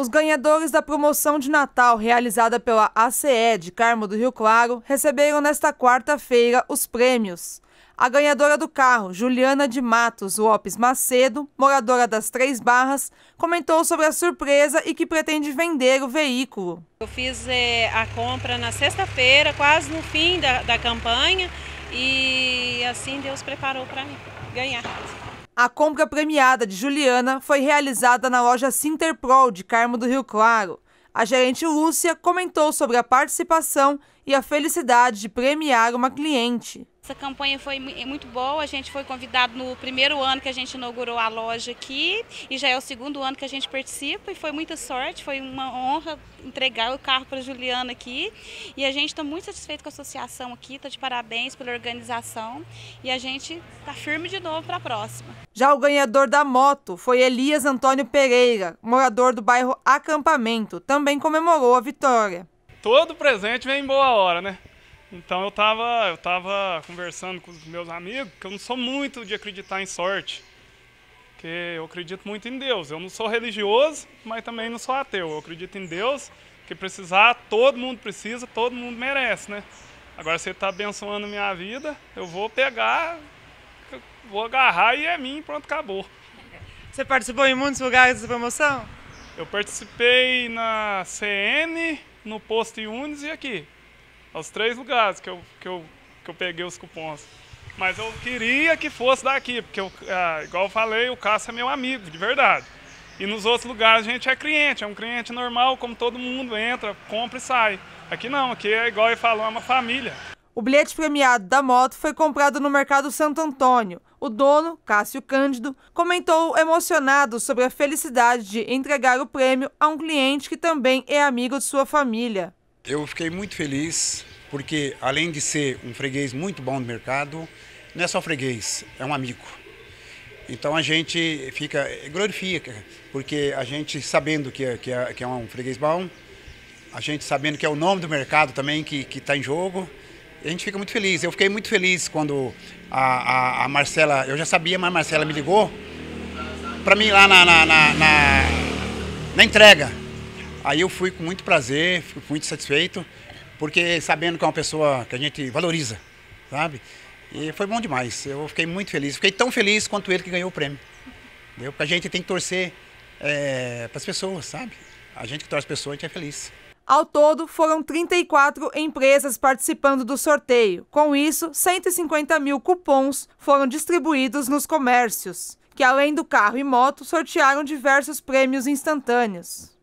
Os ganhadores da promoção de Natal realizada pela ACE de Carmo do Rio Claro receberam nesta quarta-feira os prêmios. A ganhadora do carro, Juliana de Matos Lopes Macedo, moradora das Três Barras, comentou sobre a surpresa e que pretende vender o veículo. Eu fiz é, a compra na sexta-feira, quase no fim da, da campanha, e assim Deus preparou para mim ganhar. A compra premiada de Juliana foi realizada na loja Cinterpro de Carmo do Rio Claro. A gerente Lúcia comentou sobre a participação e a felicidade de premiar uma cliente. Essa campanha foi é muito boa, a gente foi convidado no primeiro ano que a gente inaugurou a loja aqui e já é o segundo ano que a gente participa e foi muita sorte, foi uma honra entregar o carro para a Juliana aqui e a gente está muito satisfeito com a associação aqui, está de parabéns pela organização e a gente está firme de novo para a próxima. Já o ganhador da moto foi Elias Antônio Pereira, morador do bairro Acampamento, também comemorou a vitória. Todo presente vem em boa hora, né? Então eu tava, eu tava conversando com os meus amigos que eu não sou muito de acreditar em sorte. Porque eu acredito muito em Deus. Eu não sou religioso, mas também não sou ateu. Eu acredito em Deus, que precisar, todo mundo precisa, todo mundo merece, né? Agora você está abençoando minha vida, eu vou pegar, vou agarrar e é mim, pronto, acabou. Você participou em muitos lugares dessa promoção? Eu participei na CN, no Posto Unis e aqui. Aos três lugares que eu, que eu, que eu peguei os cupons. Mas eu queria que fosse daqui, porque, eu, ah, igual eu falei, o Cássio é meu amigo, de verdade. E nos outros lugares a gente é cliente, é um cliente normal, como todo mundo, entra, compra e sai. Aqui não, aqui é igual ele falou, é uma família. O bilhete premiado da moto foi comprado no mercado Santo Antônio. O dono, Cássio Cândido, comentou emocionado sobre a felicidade de entregar o prêmio a um cliente que também é amigo de sua família. Eu fiquei muito feliz porque, além de ser um freguês muito bom do mercado, não é só freguês, é um amigo. Então a gente fica, glorifica, porque a gente sabendo que é, que é, que é um freguês bom, a gente sabendo que é o nome do mercado também que está em jogo, a gente fica muito feliz. Eu fiquei muito feliz quando a, a, a Marcela, eu já sabia, mas a Marcela me ligou para mim lá na, na, na, na, na entrega. Aí eu fui com muito prazer, fui muito satisfeito, porque sabendo que é uma pessoa que a gente valoriza, sabe? E foi bom demais. Eu fiquei muito feliz. Fiquei tão feliz quanto ele que ganhou o prêmio. Entendeu? Porque a gente tem que torcer é, eh, para as pessoas, sabe? A gente que torce as pessoas, a gente é feliz. Ao todo, foram 34 empresas participando do sorteio. Com isso, 150 mil cupons foram distribuídos nos comércios, que além do carro e moto, sortearam diversos prêmios instantâneos.